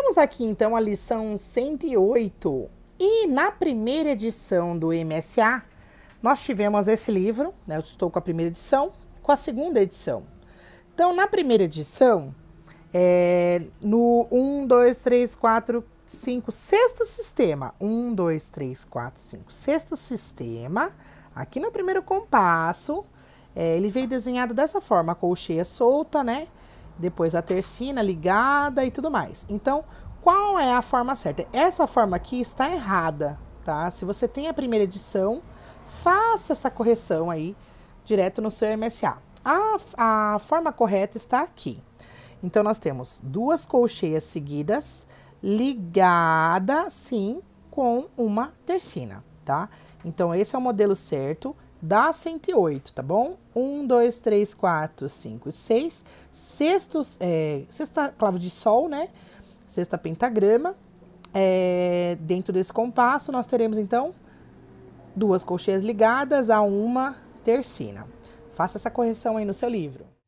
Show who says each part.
Speaker 1: Temos aqui então a lição 108. E na primeira edição do MSA, nós tivemos esse livro, né? Eu estou com a primeira edição, com a segunda edição. Então, na primeira edição, é, no 1, 2, 3, 4, 5, sexto sistema. 1, 2, 3, 4, 5, sexto sistema. Aqui no primeiro compasso, é, ele veio desenhado dessa forma, a colcheia solta, né? depois a tercina ligada e tudo mais. Então, qual é a forma certa? Essa forma aqui está errada, tá? Se você tem a primeira edição, faça essa correção aí direto no seu MSA. A, a forma correta está aqui. Então, nós temos duas colcheias seguidas, ligada, sim, com uma tercina, tá? Então, esse é o modelo certo dá 108, tá bom? 1, 2, 3, 4, 5, 6. Sexto, é, sexta clava de sol, né? Sexta pentagrama. É, dentro desse compasso, nós teremos, então, duas colcheias ligadas a uma tercina. Faça essa correção aí no seu livro.